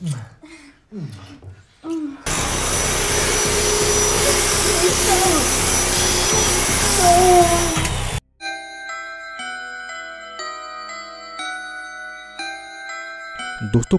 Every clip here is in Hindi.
दोस्तों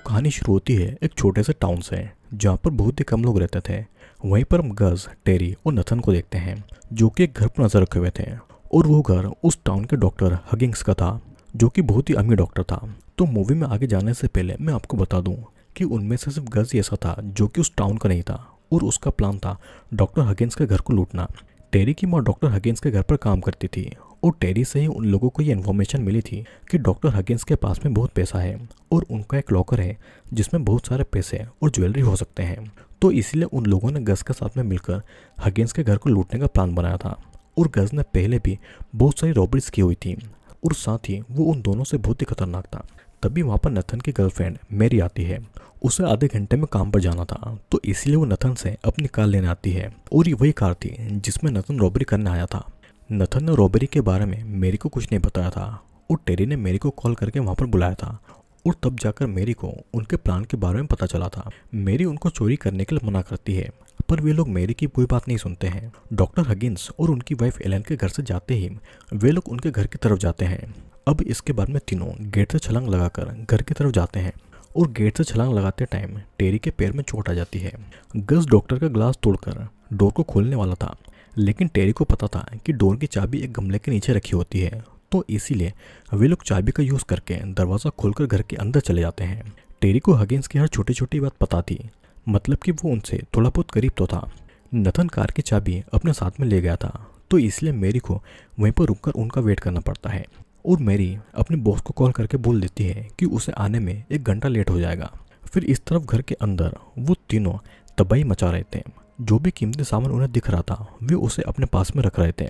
कहानी शुरू होती है एक छोटे से टाउन से जहाँ पर बहुत ही कम लोग रहते थे वहीं पर हम गज टेरी और नथन को देखते हैं जो कि एक घर पर नजर रखे हुए थे और वो घर उस टाउन के डॉक्टर हगिंग्स का था जो कि बहुत ही अमीर डॉक्टर था तो मूवी में आगे जाने से पहले मैं आपको बता दूं कि उनमें से सिर्फ गज ऐसा था जो कि उस टाउन का नहीं था और उसका प्लान था डॉक्टर हगेंस के घर को लूटना टेरी की माँ डॉक्टर हगेंस के घर पर काम करती थी और टेरी से ही उन लोगों को ये इन्फॉर्मेशन मिली थी कि डॉक्टर हगेंस के पास में बहुत पैसा है और उनका एक लॉकर है जिसमें बहुत सारे पैसे और ज्वेलरी हो सकते हैं तो इसीलिए उन लोगों ने गज के साथ में मिलकर हगेंस के घर को लूटने का प्लान बनाया था और गज ने पहले भी बहुत सारी रॉबरीज की हुई थी और साथ ही वो उन दोनों से बहुत ही खतरनाक था तभी वहाँ पर नथन की गर्लफ्रेंड मेरी आती है उसे आधे घंटे में काम पर जाना था तो इसीलिए वो नथन से अपनी कार लेने आती है और ये वही कार थी जिसमें नथन रॉबरी करने आया था नथन ने रॉबरी के बारे में मेरी को कुछ नहीं बताया था और टेरी ने मेरी को कॉल करके वहाँ पर बुलाया था और तब जाकर मेरी को उनके प्लान के बारे में पता चला था मेरी उनको चोरी करने के लिए मना करती है पर वे लोग मेरी की कोई बात नहीं सुनते हैं डॉक्टर हगिन्स और उनकी वाइफ एलन के घर से जाते ही वे लोग उनके घर की तरफ जाते हैं अब इसके बाद में तीनों गेट से छलांग लगाकर घर की तरफ जाते हैं और गेट से छलांग लगाते टाइम टेरी के पैर में चोट आ जाती है गस डॉक्टर का ग्लास तोड़कर डोर को खोलने वाला था लेकिन टेरी को पता था कि डोर की चाबी एक गमले के नीचे रखी होती है तो इसीलिए वे लोग चाबी का यूज़ करके दरवाज़ा खोलकर घर के अंदर चले जाते हैं टेरी को हगेंस की हर छोटी छोटी बात पता थी मतलब कि वो उनसे थोड़ा बहुत करीब तो था नथन कार की चाबी अपने साथ में ले गया था तो इसलिए मेरी को वहीं पर रुककर उनका वेट करना पड़ता है और मैरी अपने बॉस को कॉल करके बोल देती है कि उसे आने में एक घंटा लेट हो जाएगा फिर इस तरफ घर के अंदर वो तीनों तबाही मचा रहे थे जो भी कीमती सामान उन्हें दिख रहा था वे उसे अपने पास में रख रहे थे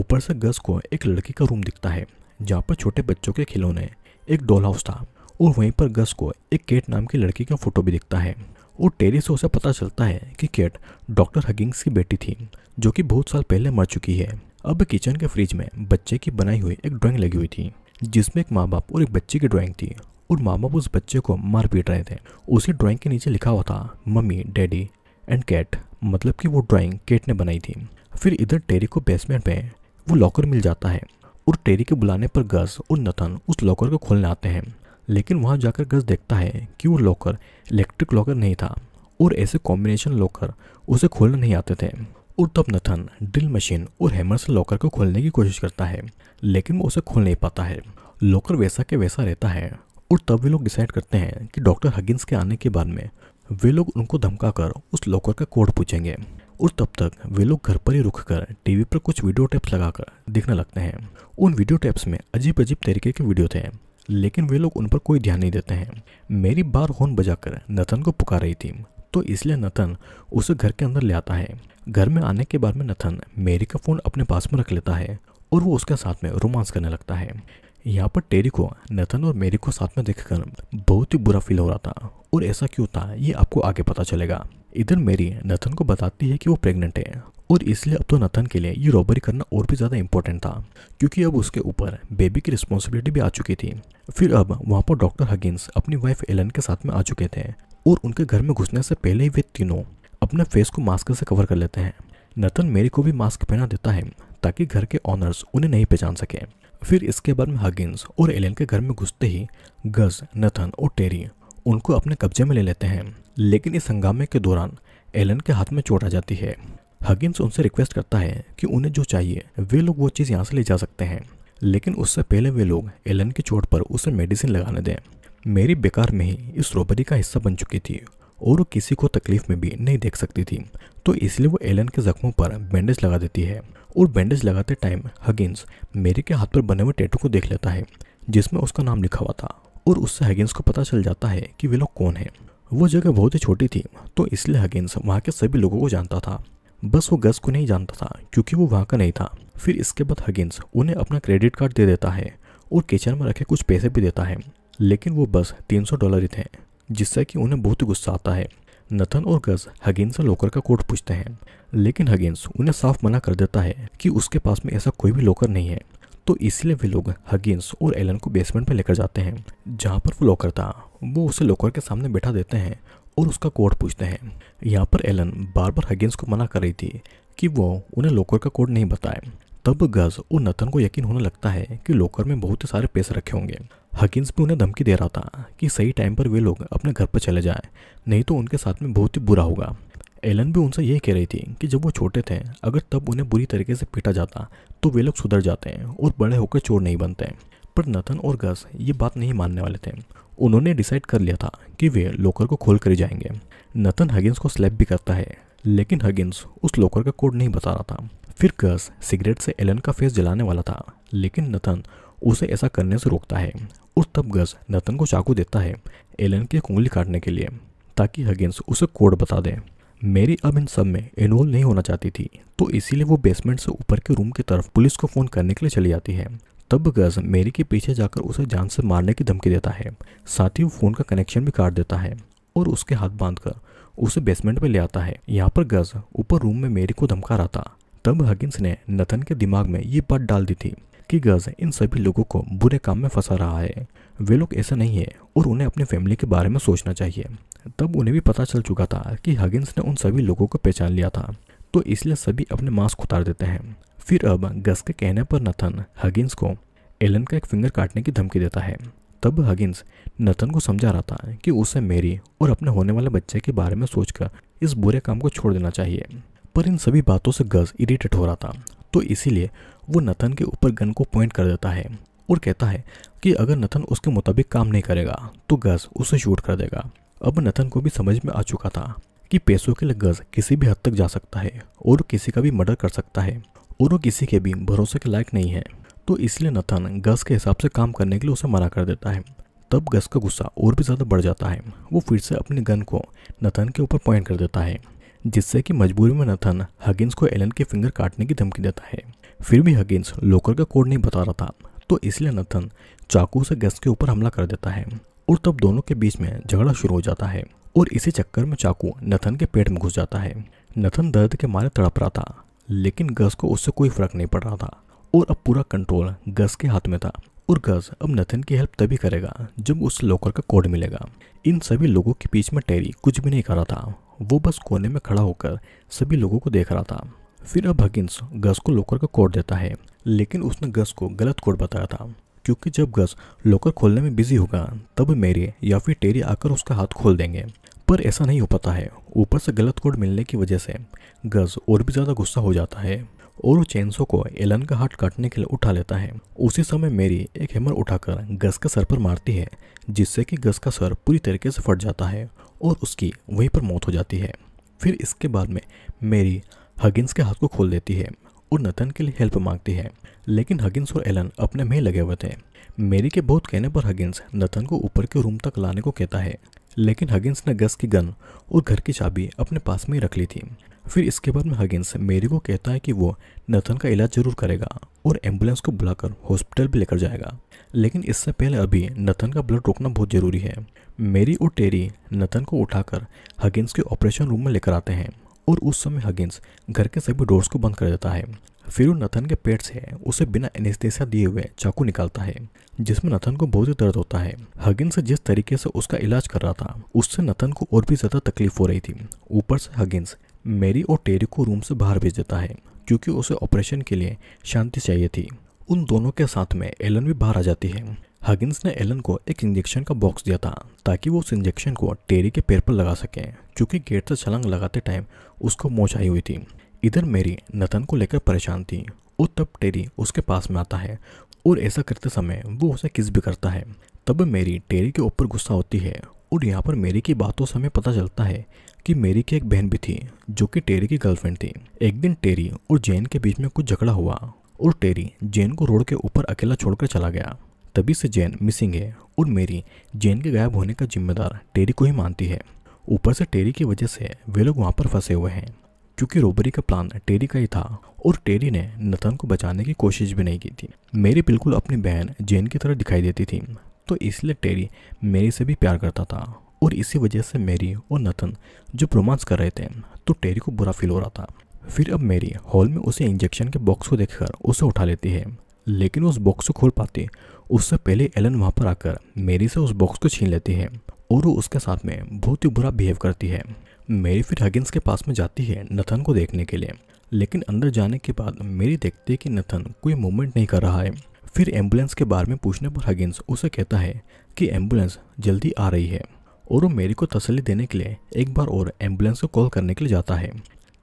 ऊपर से गस को एक लड़की का रूम दिखता है जहाँ पर छोटे बच्चों के खिलौने एक डॉल हाउस था और वहीं पर गस को एक केट नाम की लड़की का फोटो भी दिखता है और टेरी से उसे पता चलता है कि केट डॉक्टर हगिंग्स की बेटी थी जो कि बहुत साल पहले मर चुकी है अब किचन के फ्रिज में बच्चे की बनाई हुई एक ड्राइंग लगी हुई थी जिसमें एक माँ बाप और एक बच्चे की ड्राइंग थी और माँ बाप उस बच्चे को मार पीट रहे थे उसी ड्राइंग के नीचे लिखा हुआ था मम्मी डैडी एंड कैट मतलब कि वो ड्राइंग केट ने बनाई थी फिर इधर टेरी को बेसमेंट में वो लॉकर मिल जाता है और टेरी के बुलाने पर गस और नथन उस लॉकर को खोलने आते हैं लेकिन वहाँ जाकर गस देखता है कि वो लॉकर इलेक्ट्रिक लॉकर नहीं था और ऐसे कॉम्बिनेशन लॉकर उसे खोलने नहीं आते थे उर्तब नथन ड्रिल मशीन और हैमर से लॉकर को खोलने की कोशिश करता है लेकिन वो उसे खोल नहीं पाता है लॉकर वैसा के वैसा रहता है और तब वे लोग डिसाइड करते हैं कि डॉक्टर हगिंस के आने के बाद में वे लोग उनको धमकाकर उस लॉकर का कोड पूछेंगे और तब तक वे लोग घर पर ही रुक कर टीवी पर कुछ वीडियो टेप्स लगाकर देखने लगते हैं उन वीडियो टेप्स में अजीब अजीब तरीके के वीडियो थे लेकिन वे लोग उन पर कोई ध्यान नहीं देते हैं मेरी बार हॉर्न बजाकर नथन को पुकार रही थी तो इसलिए नथन उसे घर के अंदर ले आता है घर में आने के बाद में नथन मेरी का फ़ोन अपने पास में रख लेता है और वो उसके साथ में रोमांस करने लगता है यहाँ पर टेरी को नथन और मेरी को साथ में देखकर बहुत ही बुरा फील हो रहा था और ऐसा क्यों था ये आपको आगे पता चलेगा इधर मेरी नथन को बताती है कि वो प्रेग्नेंट है और इसलिए अब तो नथन के लिए ये रॉबरी करना और भी ज़्यादा इम्पोर्टेंट था क्योंकि अब उसके ऊपर बेबी की रिस्पॉन्सिबिलिटी भी आ चुकी थी फिर अब वहाँ पर डॉक्टर हगिन्स अपनी वाइफ एलन के साथ में आ चुके थे और उनके घर में घुसने से पहले ही वे तीनों अपने फेस को मास्क से कवर कर लेते हैं नतन मेरी को भी मास्क पहना देता है ताकि घर के ऑनर्स उन्हें नहीं पहचान सके फिर इसके बाद में हगिन्स और एलियन के घर में घुसते ही गज नथन और टेरी उनको अपने कब्जे में ले लेते हैं लेकिन इस हंगामे के दौरान एलन के हाथ में चोट आ जाती है हगिन्स उनसे रिक्वेस्ट करता है कि उन्हें जो चाहिए वे लोग वो चीज़ यहाँ से ले जा सकते हैं लेकिन उससे पहले वे लोग एलन की चोट पर उसे मेडिसिन लगाने दें मेरी बेकार में ही इस रोबरी का हिस्सा बन चुकी थी और वो किसी को तकलीफ में भी नहीं देख सकती थी तो इसलिए वो एलन के जख्मों पर बैंडेज लगा देती है और बैंडेज लगाते टाइम हगिन्स मेरे के हाथ पर बने हुए टेटू को देख लेता है जिसमें उसका नाम लिखा हुआ था और उससे हगिन्स को पता चल जाता है कि वे लोग कौन है वो जगह बहुत ही छोटी थी तो इसलिए हगिन्स वहाँ के सभी लोगों को जानता था बस वो गस को नहीं जानता था क्योंकि वो वहाँ का नहीं था फिर इसके बाद हगिन्स उन्हें अपना क्रेडिट कार्ड दे देता है और किचन में रखे कुछ पैसे भी देता है लेकिन वो बस 300 डॉलर ही थे जिससे कि उन्हें बहुत ही गुस्सा आता है नथन और गज हगिन्स से लॉकर का कोड पूछते हैं लेकिन हगिन्स उन्हें साफ मना कर देता है कि उसके पास में ऐसा कोई भी लॉकर नहीं है तो इसलिए वे लोग हगिन्स और एलन को बेसमेंट पर लेकर जाते हैं जहाँ पर वो लॉकर था वो उसे लॉकर के सामने बैठा देते हैं और उसका कोड पूछते हैं यहाँ पर एलन बार बार हगिन्स को मना कर रही थी कि वो उन्हें लॉकर का कोड नहीं बताए तब गज और नथन को यकीन होने लगता है कि लॉकर में बहुत सारे पैसे रखे होंगे हकिंस भी उन्हें धमकी दे रहा था कि सही टाइम पर वे लोग अपने घर पर चले जाए नहीं तो उनके साथ में बहुत ही बुरा होगा एलन भी उनसे यही कह रही थी कि जब वो छोटे थे अगर तब उन्हें बुरी तरीके से पीटा जाता तो वे लोग सुधर जाते हैं और बड़े होकर चोर नहीं बनते पर नथन और गस ये बात नहीं मानने वाले थे उन्होंने डिसाइड कर लिया था कि वे लॉकर को खोल कर जाएंगे नथन हगिन्स को स्लैप भी करता है लेकिन हगिन्स उस लॉकर का कोड नहीं बता रहा था फिर गस सिगरेट से एलन का फेस जलाने वाला था लेकिन नथन उसे ऐसा करने से रोकता है और तब गज नतन को चाकू देता है एलन की एक उंगली काटने के लिए ताकि हगिन्स उसे कोड बता दें मेरी अब इन सब में इन्वॉल्व नहीं होना चाहती थी तो इसीलिए वो बेसमेंट से ऊपर के रूम की तरफ पुलिस को फ़ोन करने के लिए चली जाती है तब गज मेरी के पीछे जाकर उसे जान से मारने की धमकी देता है साथ ही वो फ़ोन का कनेक्शन भी काट देता है और उसके हाथ बांध कर उसे बेसमेंट में ले आता है यहाँ पर गज ऊपर रूम में मेरी को धमका रहा था तब हगिन्स ने नथन के दिमाग में ये बात डाल दी थी कि गर्ल्स इन सभी लोगों को बुरे काम में फंसा रहा है वे लोग ऐसा नहीं है और उन्हें अपने फैमिली के बारे में सोचना चाहिए तब उन्हें भी पता चल चुका था कि हगिन्स ने उन सभी लोगों को पहचान लिया था तो इसलिए सभी अपने मास्क उतार देते हैं फिर अब गस के कहने पर नथन हगिन्स को एलन का एक फिंगर काटने की धमकी देता है तब हगिन्स नथन को समझा रहा था कि उसे मेरी और अपने होने वाले बच्चे के बारे में सोचकर इस बुरे काम को छोड़ देना चाहिए पर इन सभी बातों से गज इरीटेट हो रहा था तो इसीलिए वो नथन के ऊपर गन को पॉइंट कर देता है और कहता है कि अगर नथन उसके मुताबिक काम नहीं करेगा तो गज उसे शूट कर देगा अब नथन को भी समझ में आ चुका था कि पैसों के लिए गज किसी भी हद तक जा सकता है और किसी का भी मर्डर कर सकता है और वो किसी के भी भरोसे के लायक नहीं है तो इसलिए नथन गज के हिसाब से काम करने के लिए उसे मना कर देता है तब गज का गुस्सा और भी ज़्यादा बढ़ जाता है वो फिर से अपने गन को नथन के ऊपर पॉइंट कर देता है जिससे कि मजबूरी में नथन हगिन्स को एलन के फिंगर काटने की धमकी देता है फिर भी हगिन्स लोकर का कोड नहीं बता रहा था तो इसलिए नथन चाकू से गस के ऊपर हमला कर देता है और तब दोनों के बीच में झगड़ा शुरू हो जाता है और इसी चक्कर में चाकू नथन के पेट में घुस जाता है नथन दर्द के मारे तड़प रहा था लेकिन गस को उससे कोई फर्क नहीं पड़ रहा था और अब पूरा कंट्रोल गस के हाथ में था और गस अब नथन की हेल्प तभी करेगा जब उस लॉकर का कोड मिलेगा इन सभी लोगों के बीच में टेरी कुछ भी नहीं कर रहा था वो बस कोने में खड़ा होकर सभी लोगों को देख रहा था फिर अब हगिन्स गस को लोकर का कोड देता है लेकिन उसने गस को गलत कोड बताया था क्योंकि जब गस लोकर खोलने में बिजी होगा तब मेरे या फिर टेरी आकर उसका हाथ खोल देंगे पर ऐसा नहीं हो पाता है ऊपर से गलत कोड मिलने की वजह से गज और भी ज़्यादा गुस्सा हो जाता है और वो चैंसों को एलन का हाथ काटने के लिए उठा लेता है उसी समय मेरी एक हैमर उठाकर गस के सर पर मारती है जिससे कि गस का सर पूरी तरीके से फट जाता है और उसकी वहीं पर मौत हो जाती है फिर इसके बाद में मेरी हगिन्स के हाथ को खोल देती है और नतन के लिए हेल्प मांगती है लेकिन हगिन्स और एलन अपने में लगे हुए थे मेरी के बहुत कहने पर हगिन्स नतन को ऊपर के रूम तक लाने को कहता है लेकिन हगिन्स ने गस की गन और घर की चाबी अपने पास में ही रख ली थी फिर इसके बाद में हगिन्स मेरी को कहता है कि वो नथन का इलाज जरूर करेगा और एम्बुलेंस को बुलाकर हॉस्पिटल भी लेकर जाएगा लेकिन इससे पहले अभी नतन का ब्लड रोकना बहुत ज़रूरी है मेरी और टेरी नतन को उठाकर हगिन्स के ऑपरेशन रूम में लेकर आते हैं और उस समय हगिन्स घर के सभी डोर्स को बंद कर देता है फिर वो नथन के पेट से उसे बिना एनेस्थेसिया दिए हुए चाकू निकालता है जिसमें नथन को बहुत ही दर्द होता है हगिन्स जिस तरीके से उसका इलाज कर रहा था उससे नथन को और भी ज़्यादा तकलीफ हो रही थी ऊपर से हगिन्स मेरी और टेरी को रूम से बाहर भेज देता है क्योंकि उसे ऑपरेशन के लिए शांति चाहिए थी उन दोनों के साथ में एलन भी बाहर आ जाती है हगिन्स ने एलन को एक इंजेक्शन का बॉक्स दिया था ताकि वो उस इंजेक्शन को टेरी के पैर पर लगा सके क्योंकि गेट से छलंग लगाते टाइम उसको मोच आई हुई थी इधर मेरी नतन को लेकर परेशान थी और तब टेरी उसके पास में आता है और ऐसा करते समय वो उसे किस भी करता है तब मेरी टेरी के ऊपर गुस्सा होती है और यहाँ पर मेरी की बातों से हमें पता चलता है कि मेरी की एक बहन भी थी जो कि टेरी की गर्लफ्रेंड थी एक दिन टेरी और जैन के बीच में कुछ झगड़ा हुआ और टेरी जैन को रोड के ऊपर अकेला छोड़कर चला गया तभी से जैन मिसिंग है और मेरी जैन के गायब होने का जिम्मेदार टेरी को ही मानती है ऊपर से टेरी की वजह से वे लोग वहाँ पर फंसे हुए हैं क्योंकि रोबरी का प्लान टेरी का ही था और टेरी ने नथन को बचाने की कोशिश भी नहीं की थी मेरी बिल्कुल अपनी बहन जैन की तरह दिखाई देती थी तो इसलिए टेरी मेरी से भी प्यार करता था और इसी वजह से मेरी और नथन जो रोमांस कर रहे थे तो टेरी को बुरा फील हो रहा था फिर अब मेरी हॉल में उसे इंजेक्शन के बॉक्स को देखकर उसे उठा लेती है लेकिन उस बॉक्स को खोल पाती उससे पहले एलन वहाँ पर आकर मेरी से उस बॉक्स को छीन लेती है और वो उसके साथ में बहुत ही बुरा बिहेव करती है मेरी फिर हगिन्स के पास में जाती है नथन को देखने के लिए लेकिन अंदर जाने के बाद मेरी देखती है कि नथन कोई मूवमेंट नहीं कर रहा है फिर एम्बुलेंस के बारे में पूछने पर हगिन्स उसे कहता है कि एम्बुलेंस जल्दी आ रही है और वो मेरी को तसली देने के लिए एक बार और एम्बुलेंस को कॉल करने के लिए जाता है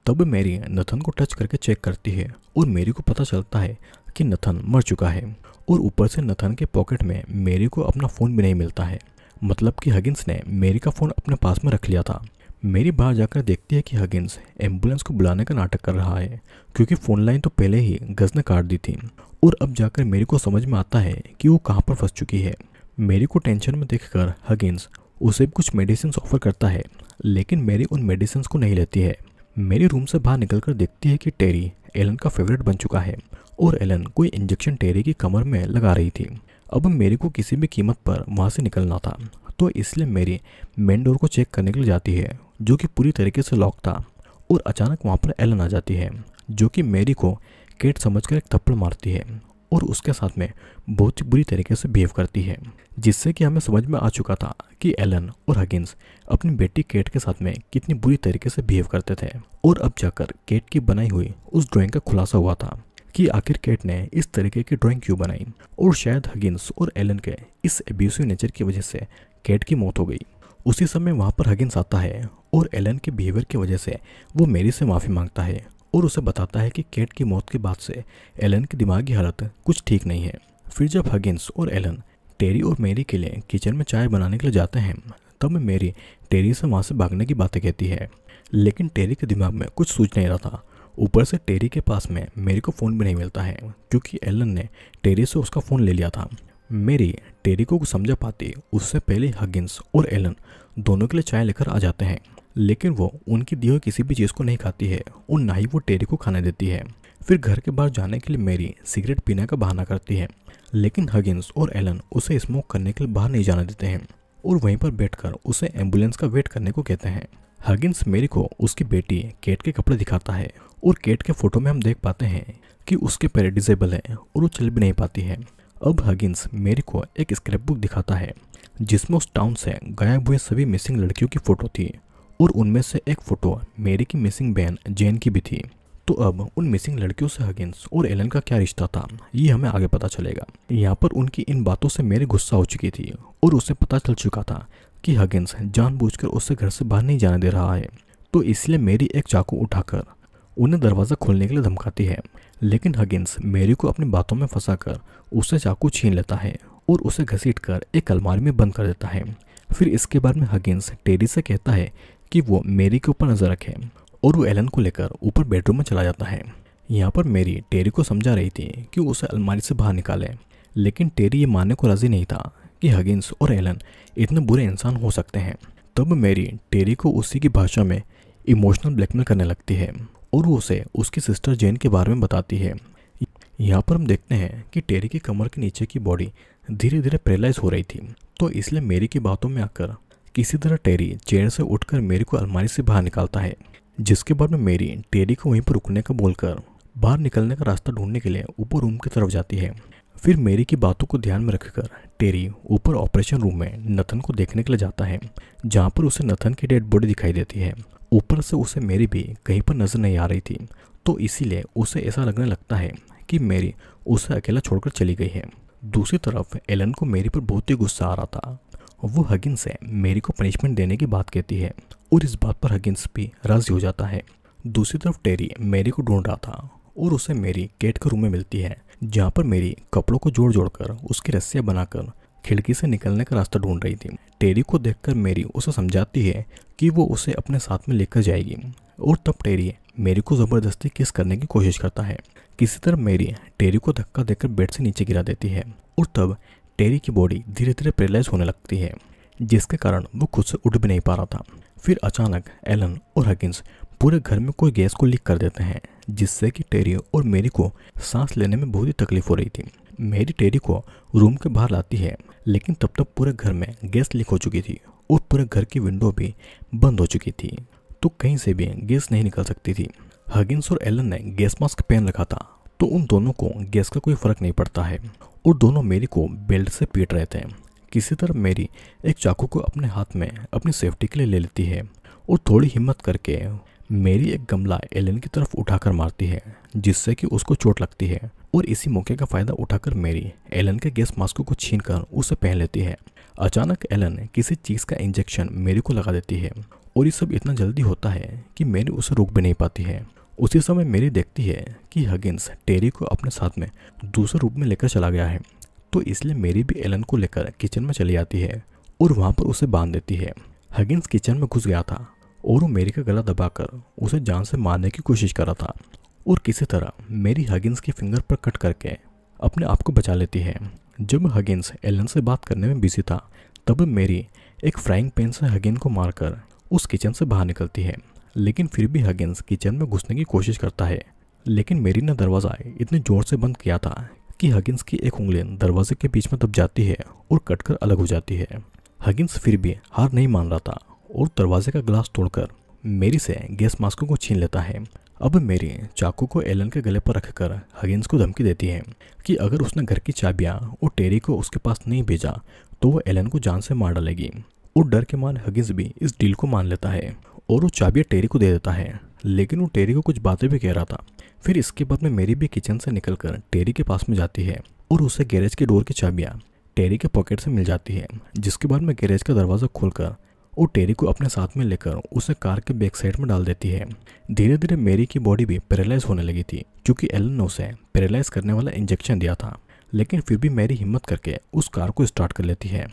तब मेरी नथन को टच करके चेक करती है और मेरी को पता चलता है कि नथन मर चुका है और ऊपर से नथन के पॉकेट में मेरी को अपना फ़ोन भी नहीं मिलता है मतलब कि हगिन्स ने मेरी का फ़ोन अपने पास में रख लिया था मेरी बाहर जाकर देखती है कि हगिन्स एम्बुलेंस को बुलाने का नाटक कर रहा है क्योंकि फ़ोन लाइन तो पहले ही गज ने काट दी थी और अब जाकर मेरे को समझ में आता है कि वो कहाँ पर फंस चुकी है मेरे को टेंशन में देखकर हगिन्स उसे कुछ मेडिसिन ऑफर करता है लेकिन मेरी उन मेडिसिन को नहीं लेती है मेरे रूम से बाहर निकलकर देखती है कि टेरी एलन का फेवरेट बन चुका है और एलन कोई इंजेक्शन टेरी की कमर में लगा रही थी अब मेरे को किसी भी कीमत पर वहाँ से निकलना था तो इसलिए मेरी मेन डोर को चेक करने के लिए जाती है जो कि पूरी तरीके से लॉक था और अचानक वहाँ पर एलन आ जाती है जो कि मेरी को केट समझकर एक थप्पड़ मारती है और उसके साथ में बहुत ही बुरी तरीके से बिहेव करती है जिससे कि हमें समझ में आ चुका था कि एलन और हगिन्स अपनी बेटी केट के साथ में कितनी बुरी तरीके से बिहेव करते थे और अब जाकर केट की बनाई हुई उस ड्राइंग का खुलासा हुआ था कि आखिर केट ने इस तरीके की ड्राइंग क्यों बनाई और शायद हगिन्स और एलन के इस एब्यूसिव नेचर की वजह से केट की मौत हो गई उसी समय वहाँ पर हगिन्स आता है और एलन के बिहेवियर की वजह से वो मेरी से माफ़ी मांगता है और उसे बताता है कि केट की मौत के बाद से एलन की दिमागी हालत कुछ ठीक नहीं है फिर जब हगिन्स और एलन टेरी और मेरी के लिए किचन में चाय बनाने के लिए जाते हैं तब मेरी टेरी से वहाँ से भागने की बातें कहती है लेकिन टेरी के दिमाग में कुछ सूझ नहीं रहा था ऊपर से टेरी के पास में मेरी को फ़ोन भी नहीं मिलता है क्योंकि एलन ने टेरी से उसका फ़ोन ले लिया था मेरी टेरी को समझा पाती उससे पहले हगिन्स और एलन दोनों के लिए चाय लेकर आ जाते हैं लेकिन वो उनकी दी हुई किसी भी चीज़ को नहीं खाती है और ना ही वो टेरी को खाने देती है फिर घर के बाहर जाने के लिए मेरी सिगरेट पीने का बहाना करती है लेकिन हगिन्स और एलन उसे स्मोक करने के लिए बाहर नहीं जाने देते हैं और वहीं पर बैठकर उसे एम्बुलेंस का वेट करने को कहते हैं हगिन्स मेरी को उसकी बेटी केट के कपड़े दिखाता है और केट के फोटो में हम देख पाते हैं कि उसके पैर डिजेबल है और वो चल भी नहीं पाती है अब हगिन्स मेरी को एक स्क्रैप बुक दिखाता है जिसमें उस टाउन से गायब हुए सभी मिसिंग लड़कियों की फ़ोटो थी और उनमें से एक फ़ोटो मेरी की मिसिंग बहन जैन की भी थी तो अब उन मिसिंग लड़कियों से हगिन्स और एलन का क्या रिश्ता था ये हमें आगे पता चलेगा यहाँ पर उनकी इन बातों से मेरी गुस्सा हो चुकी थी और उसे पता चल चुका था कि हगिन्स जानबूझकर उसे घर से बाहर नहीं जाने दे रहा है तो इसलिए मेरी एक चाकू उठाकर उन्हें दरवाज़ा खोलने के लिए धमकाती है लेकिन हगिन्स मेरी को अपनी बातों में फंसा कर उसे चाकू छीन लेता है और उसे घसीट कर एक अलमारी में बंद कर देता है फिर इसके बाद में हगिन्स टेरी से कहता है कि वो मेरी के ऊपर नज़र रखे और वो एलन को लेकर ऊपर बेडरूम में चला जाता है यहाँ पर मेरी टेरी को समझा रही थी कि उसे अलमारी से बाहर निकाले लेकिन टेरी ये मानने को राज़ी नहीं था कि हगिन्स और एलन इतने बुरे इंसान हो सकते हैं तब मेरी टेरी को उसी की भाषा में इमोशनल ब्लैकमेल करने लगती है और वो उसे उसकी सिस्टर जेन के बारे में बताती है यहाँ पर हम देखते हैं कि टेरी की कमर के नीचे की बॉडी धीरे धीरे पेरालाइज हो रही थी तो इसलिए मेरी की बातों में आकर किसी तरह टेरी चेयर से उठकर मेरी को अलमारी से बाहर निकालता है जिसके बाद में मेरी टेरी को वहीं पर रुकने का बोलकर बाहर निकलने का रास्ता ढूंढने के लिए ऊपर रूम की तरफ जाती है फिर मेरी की बातों को ध्यान में रखकर टेरी ऊपर ऑपरेशन रूम में नथन को देखने के लिए जाता है जहाँ पर उसे नथन की डेड बॉडी दिखाई देती है ऊपर से उसे मेरी भी कहीं पर नज़र नहीं आ रही थी तो इसीलिए उसे ऐसा लगने लगता है कि मेरी उसे अकेला छोड़कर चली गई है दूसरी तरफ एलन को मेरी पर बहुत ही गुस्सा आ रहा था वो हगिन से मेरी को पनिशमेंट देने की बात कहती है और इस बात पर हगिन्स भी राजी हो जाता है दूसरी तरफ टेरी मेरी को ढूंढ रहा था और उसे मेरी केट के रूम में मिलती है जहाँ पर मेरी कपड़ों को जोड़ जोड़ कर उसकी रस्सियाँ बनाकर खिड़की से निकलने का रास्ता ढूंढ रही थी टेरी को देखकर मेरी उसे समझाती है कि वो उसे अपने साथ में लेकर जाएगी और तब टेरी मेरी को ज़बरदस्ती किस करने की कोशिश करता है किसी तरह मेरी टेरी को धक्का देकर बेड से नीचे गिरा देती है और तब टेरी की बॉडी धीरे धीरे पेरलाइज होने लगती है जिसके कारण वो खुद से उठ भी नहीं पा रहा था फिर अचानक एलन और हकिंस पूरे घर में कोई गैस को लीक कर देते हैं जिससे कि टेरी और मेरी को सांस लेने में बहुत ही तकलीफ हो रही थी मेरी टेरी को रूम के बाहर लाती है लेकिन तब तक पूरे घर में गैस लीक हो चुकी थी और पूरे घर की विंडो भी बंद हो चुकी थी तो कहीं से भी गैस नहीं निकल सकती थी हगिन्स और एलन ने गैस मास्क पहन रखा था तो उन दोनों को गैस का कोई फ़र्क नहीं पड़ता है और दोनों मेरी को बेल्ट से पीट रहे थे किसी तरह मेरी एक चाकू को अपने हाथ में अपनी सेफ्टी के लिए ले लेती है और थोड़ी हिम्मत करके मेरी एक गमला एलन की तरफ उठाकर मारती है जिससे कि उसको चोट लगती है और इसी मौके का फ़ायदा उठाकर मेरी एलन के गैस मास्क को छीन कर उसे पहन लेती है अचानक एलन किसी चीज़ का इंजेक्शन मेरी को लगा देती है और ये सब इतना जल्दी होता है कि मेरी उसे रोक भी नहीं पाती है उसी समय मेरी देखती है कि हगिन्स टेरी को अपने साथ में दूसरे रूप में लेकर चला गया है तो इसलिए मेरी भी एलन को लेकर किचन में चली आती है और वहाँ पर उसे बांध देती है हगिन्स किचन में घुस गया था और वो मेरी का गला दबाकर उसे जान से मारने की कोशिश कर रहा था और किसी तरह मेरी हगिन्स की फिंगर पर कट करके अपने आप को बचा लेती है जब हगिन्स एलन से बात करने में बिजी था तब मेरी एक फ्राइंग पैन से हगिन को मारकर उस किचन से बाहर निकलती है लेकिन फिर भी हगिन्स किचन में घुसने की कोशिश करता है लेकिन मेरी ने दरवाज़ा इतने ज़ोर से बंद किया था कि हगिन्स की एक उंगलियन दरवाजे के बीच में दब जाती है और कटकर अलग हो जाती है हगिन्स फिर भी हार नहीं मान रहा था और दरवाजे का ग्लास तोड़कर मेरी से गैस मास्क को छीन लेता है अब मेरी चाकू को एलन के गले पर रखकर हगिन्स को धमकी देती है कि अगर उसने घर की चाबियाँ और टेरी को उसके पास नहीं भेजा तो वो एलन को जान से मार डालेगी और डर के मार हगिन्स भी इस डील को मान लेता है और वो चाबियाँ टेरी को दे देता है लेकिन वो टेरी को कुछ बातें भी कह रहा था फिर इसके बाद में मेरी भी किचन से निकल कर टेरी के पास में जाती है और उसे गैरेज के डोर की चाबियाँ टेरी के पॉकेट से मिल जाती है जिसके बाद में गैरेज का दरवाज़ा खोलकर वो टेरी को अपने साथ में लेकर उसे कार के बैक साइड में डाल देती है धीरे धीरे मेरी की बॉडी भी पैरालाइज होने लगी थी क्योंकि एलन ने उसे पैरालाइज करने वाला इंजेक्शन दिया था लेकिन फिर भी मेरी हिम्मत करके उस कार को स्टार्ट कर लेती है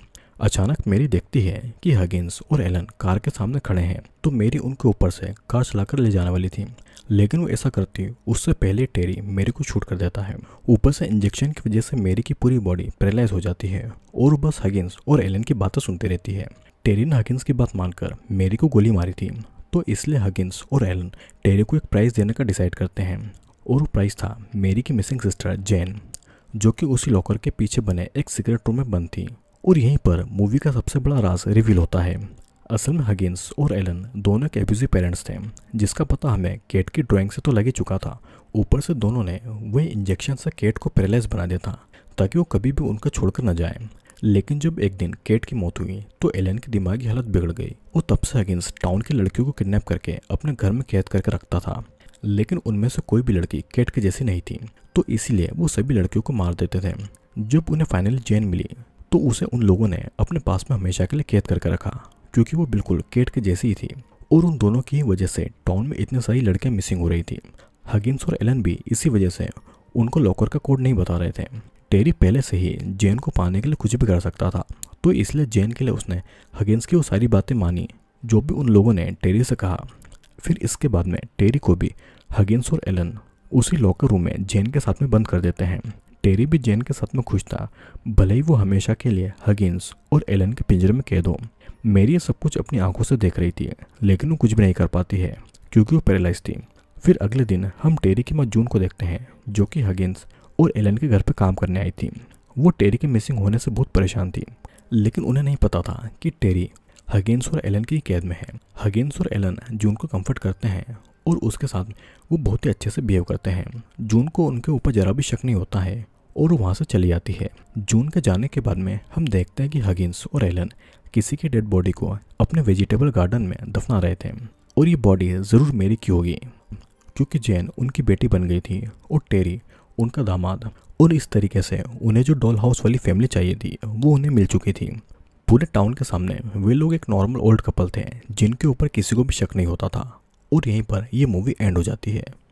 अचानक मेरी देखती है कि हगिन्स और एलन कार के सामने खड़े हैं तो मेरी उनके ऊपर से कार चलाकर ले जाने वाली थी लेकिन वो ऐसा करती उससे पहले टेरी मेरी को छूट कर देता है ऊपर से इंजेक्शन की वजह से मेरी की पूरी बॉडी पैरालाइज हो जाती है और बस हगिन्स और एलन की बातें सुनती रहती है टेरी ने हगिन्स की बात मानकर मेरी को गोली मारी थी तो इसलिए हगिन्स और एलन टेरी को एक प्राइज़ देने का डिसाइड करते हैं और वो प्राइज़ था मेरी की मिसिंग सिस्टर जैन जो कि उसी लॉकर के पीछे बने एक सीक्रेट रूम में बंद थी और यहीं पर मूवी का सबसे बड़ा राज रिवील होता है असल में हगिन्स और एलन दोनों के एब्यूजिव पेरेंट्स थे जिसका पता हमें केट की ड्राइंग से तो लग ही चुका था ऊपर से दोनों ने वही इंजेक्शन से केट को पैरालाइज बना दिया था ताकि वो कभी भी उनका छोड़कर न जाए लेकिन जब एक दिन केट की मौत हुई तो एलन की दिमागी हालत बिगड़ गई और तब से हगिन्स टाउन की लड़कियों को किडनैप करके अपने घर में कैद करके रखता था लेकिन उनमें से कोई भी लड़की केट के जैसी नहीं थी तो इसीलिए वो सभी लड़कियों को मार देते थे जब उन्हें फाइनली जैन मिली तो उसे उन लोगों ने अपने पास में हमेशा के लिए कैद करके रखा क्योंकि वो बिल्कुल केट के जैसी ही थी और उन दोनों की वजह से टाउन में इतनी सारी लड़कियां मिसिंग हो रही थी हगिन्स और एलन भी इसी वजह से उनको लॉकर का कोड नहीं बता रहे थे टेरी पहले से ही जेन को पाने के लिए कुछ भी कर सकता था तो इसलिए जेन के लिए उसने हगिन्स की वो सारी बातें मानी जो भी उन लोगों ने टेरी से कहा फिर इसके बाद में टेरी को भी हगिन्स और एलन उसी लॉकर रूम में जेन के साथ में बंद कर देते हैं टेरी भी जेन के साथ में खुश था भले ही वो हमेशा के लिए हगिन्स और एलन के पिंजरे में कैद हो मेरी ये सब कुछ अपनी आंखों से देख रही थी लेकिन वो कुछ भी नहीं कर पाती है क्योंकि वो पैरालाइज थी फिर अगले दिन हम टेरी की माँ जून को देखते हैं जो कि हगिन्स और एलन के घर पर काम करने आई थी वो टेरी के मिसिंग होने से बहुत परेशान थी लेकिन उन्हें नहीं पता था कि टेरी हगेंस और एलन की कैद में है हगेंस और एलन जून को कंफर्ट करते हैं और उसके साथ वो बहुत ही अच्छे से बिहेव करते हैं जून को उनके ऊपर जरा भी शक नहीं होता है और वहाँ से चली जाती है जून के जाने के बाद में हम देखते हैं कि हगिन्स और एलन किसी के डेड बॉडी को अपने वेजिटेबल गार्डन में दफना रहे थे और ये बॉडी ज़रूर मेरी की होगी क्योंकि जैन उनकी बेटी बन गई थी और टेरी उनका दामाद और इस तरीके से उन्हें जो डॉल हाउस वाली फैमिली चाहिए थी वो उन्हें मिल चुकी थी पूरे टाउन के सामने वे लोग एक नॉर्मल ओल्ड कपल थे जिनके ऊपर किसी को भी शक नहीं होता था और यहीं पर यह मूवी एंड हो जाती है